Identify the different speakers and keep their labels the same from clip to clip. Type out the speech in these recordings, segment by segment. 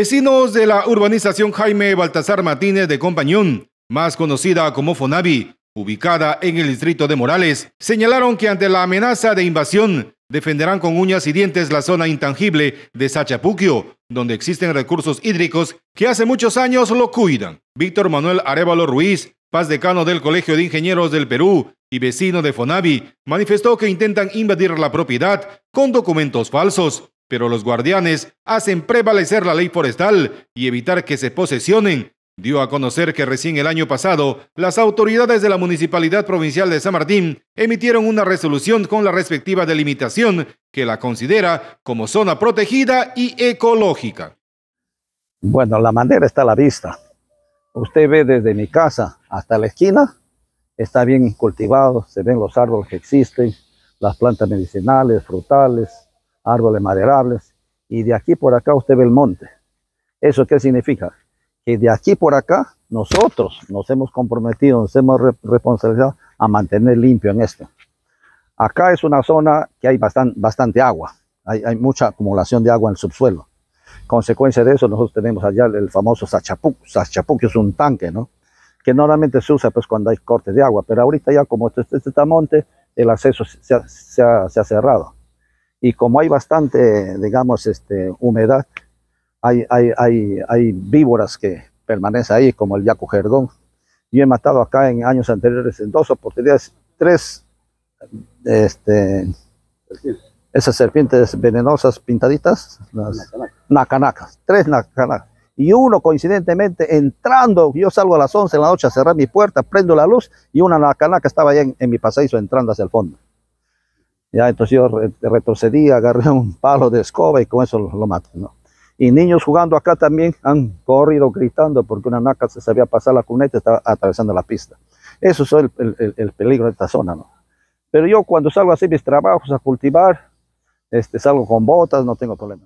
Speaker 1: Vecinos de la urbanización Jaime Baltasar Martínez de Compañón, más conocida como Fonavi, ubicada en el distrito de Morales, señalaron que ante la amenaza de invasión defenderán con uñas y dientes la zona intangible de Sachapuquio, donde existen recursos hídricos que hace muchos años lo cuidan. Víctor Manuel Arevalo Ruiz, paz decano del Colegio de Ingenieros del Perú y vecino de Fonavi, manifestó que intentan invadir la propiedad con documentos falsos pero los guardianes hacen prevalecer la ley forestal y evitar que se posesionen. Dio a conocer que recién el año pasado, las autoridades de la Municipalidad Provincial de San Martín emitieron una resolución con la respectiva delimitación que la considera como zona protegida y ecológica.
Speaker 2: Bueno, la manera está a la vista. Usted ve desde mi casa hasta la esquina, está bien cultivado, se ven los árboles que existen, las plantas medicinales, frutales, árboles maderables, y de aquí por acá usted ve el monte. ¿Eso qué significa? Que de aquí por acá nosotros nos hemos comprometido, nos hemos responsabilizado a mantener limpio en esto. Acá es una zona que hay bastante agua, hay, mucha acumulación de agua en el subsuelo. Consecuencia de eso, nosotros tenemos allá el famoso sachapú, sachapú que es un tanque, ¿no? Que normalmente se usa pues cuando hay cortes de agua, pero ahorita ya como este, este, este monte, el acceso se ha cerrado y como hay bastante, digamos, este, humedad, hay, hay, hay, hay víboras que permanecen ahí, como el yacu Yo he matado acá en años anteriores, en dos oportunidades, tres este, esas serpientes venenosas pintaditas, las nacanacas, tres nacanacas. Y uno, coincidentemente, entrando, yo salgo a las 11 de la noche a cerrar mi puerta, prendo la luz y una nacanaca estaba ahí en, en mi pasadizo entrando hacia el fondo. Ya, entonces yo retrocedí, agarré un palo de escoba y con eso lo, maté, ¿no? Y niños jugando acá también han corrido gritando porque una naca se sabía pasar la cuneta y estaba atravesando la pista. Eso es el, el, peligro de esta zona, ¿no? Pero yo cuando salgo a hacer mis trabajos a cultivar, este, salgo con botas, no tengo problema.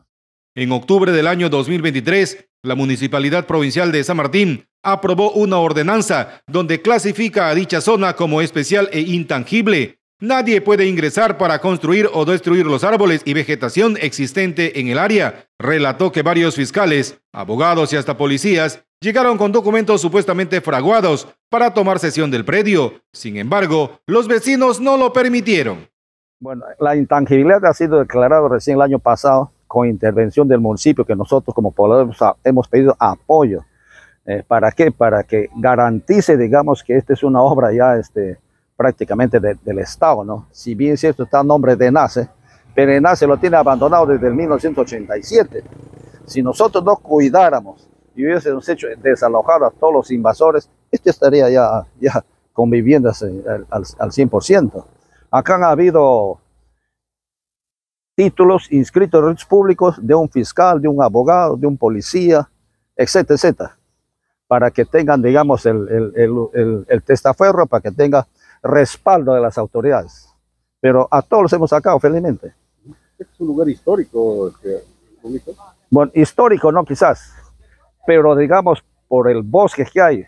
Speaker 1: En octubre del año 2023, la Municipalidad Provincial de San Martín aprobó una ordenanza donde clasifica a dicha zona como especial e intangible Nadie puede ingresar para construir o destruir los árboles y vegetación existente en el área. Relató que varios fiscales, abogados y hasta policías llegaron con documentos supuestamente fraguados para tomar sesión del predio. Sin embargo, los vecinos no lo permitieron.
Speaker 2: Bueno, la intangibilidad ha sido declarada recién el año pasado con intervención del municipio que nosotros como pobladores hemos pedido apoyo. Eh, ¿Para qué? Para que garantice, digamos, que esta es una obra ya este, prácticamente del Estado, ¿no? Si bien cierto está el nombre de Nace, pero Nace lo tiene abandonado desde el 1987. Si nosotros no cuidáramos y hubiésemos hecho desalojar a todos los invasores, esto estaría ya, ya con viviendas al, 100%. Acá han habido títulos inscritos en derechos públicos de un fiscal, de un abogado, de un policía, etcétera, etcétera, para que tengan, digamos, el, el testaferro, para que tenga respaldo de las autoridades. Pero a todos los hemos sacado, felizmente. es un lugar histórico, este, Bueno, histórico no quizás, pero digamos por el bosque que hay,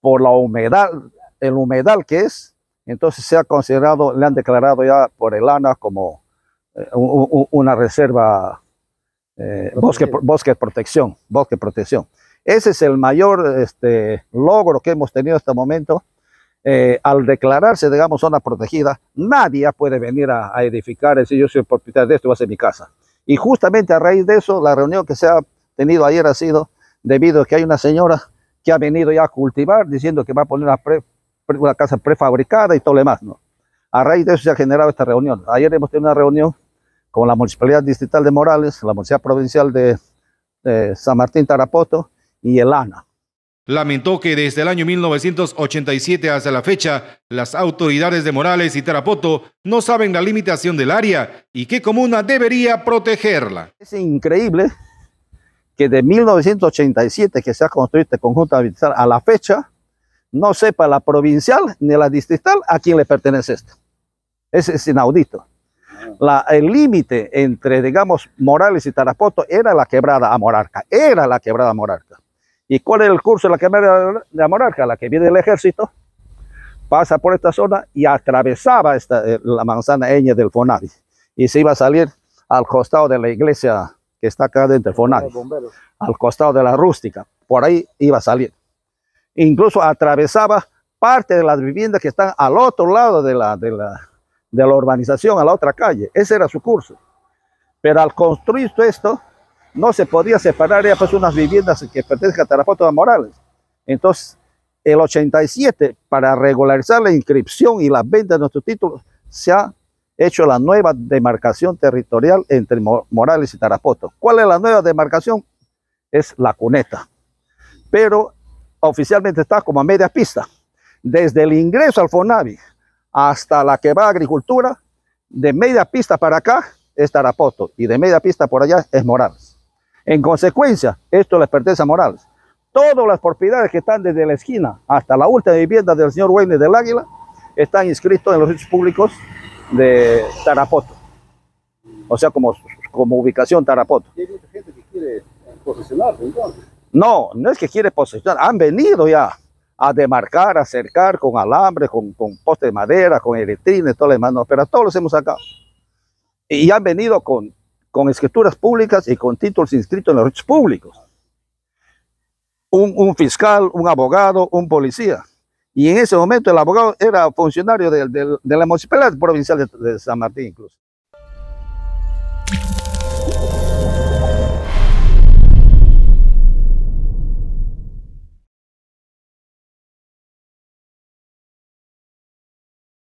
Speaker 2: por la humedad, el humedal que es, entonces se ha considerado, le han declarado ya por el ANA como eh, una reserva eh, bosque, de protección, bosque protección. Ese es el mayor este, logro que hemos tenido hasta el momento eh, al declararse, digamos, zona protegida, nadie puede venir a, edificar, decir, yo soy propietario de esto, va a ser mi casa. Y justamente a raíz de eso, la reunión que se ha tenido ayer ha sido debido a que hay una señora que ha venido ya a cultivar, diciendo que va a poner una, casa prefabricada y todo lo demás, ¿no? A raíz de eso se ha generado esta reunión. Ayer hemos tenido una reunión con la Municipalidad Distrital de Morales, la Municipalidad Provincial de, de San Martín Tarapoto y el ANA
Speaker 1: lamentó que desde el año 1987 hasta la fecha, las autoridades de Morales y Tarapoto no saben la limitación del área y qué comuna debería protegerla.
Speaker 2: Es increíble que de 1987 que se ha construido este conjunto a la fecha, no sepa la provincial ni la distrital a quién le pertenece esto. es inaudito. La, el límite entre, digamos, Morales y Tarapoto era la quebrada a Morarca, era la quebrada a Morarca. ¿Y cuál es el curso de la cámara de la Monarca? La que viene del ejército, pasa por esta zona y atravesaba eh, la manzana eña del Fonari. Y se iba a salir al costado de la iglesia que está acá dentro del Fonari. al costado de la rústica. Por ahí iba a salir. Incluso atravesaba parte de las viviendas que están al otro lado de la, de la urbanización, a la otra calle. Ese era su curso. Pero al construir esto, no se podía separar ya pues unas viviendas que pertenecen a Tarapoto de Morales. Entonces, el 87, para regularizar la inscripción y la venta de nuestros títulos, se ha hecho la nueva demarcación territorial entre Morales y Tarapoto. ¿Cuál es la nueva demarcación? Es la cuneta. Pero oficialmente está como a media pista. Desde el ingreso al Fonavi hasta la que va a agricultura, de media pista para acá es Tarapoto y de media pista por allá es Morales. En consecuencia, esto les pertenece a Morales. Todas las propiedades que están desde la esquina hasta la última vivienda del señor Wayne del Águila están inscritas en los sitios públicos de Tarapoto. O sea, como, como ubicación Tarapoto. hay mucha gente que quiere
Speaker 1: posesionarse entonces.
Speaker 2: No, no es que quiere posesionar, han venido ya a demarcar, a cercar con alambre, con, con poste de madera, con electrines, todo lo demás, pero todos los hemos sacado. Y han venido con con escrituras públicas y con títulos inscritos en los registros públicos. Un, fiscal, un abogado, un policía. Y en ese momento el abogado era funcionario de, la municipalidad provincial de San Martín incluso.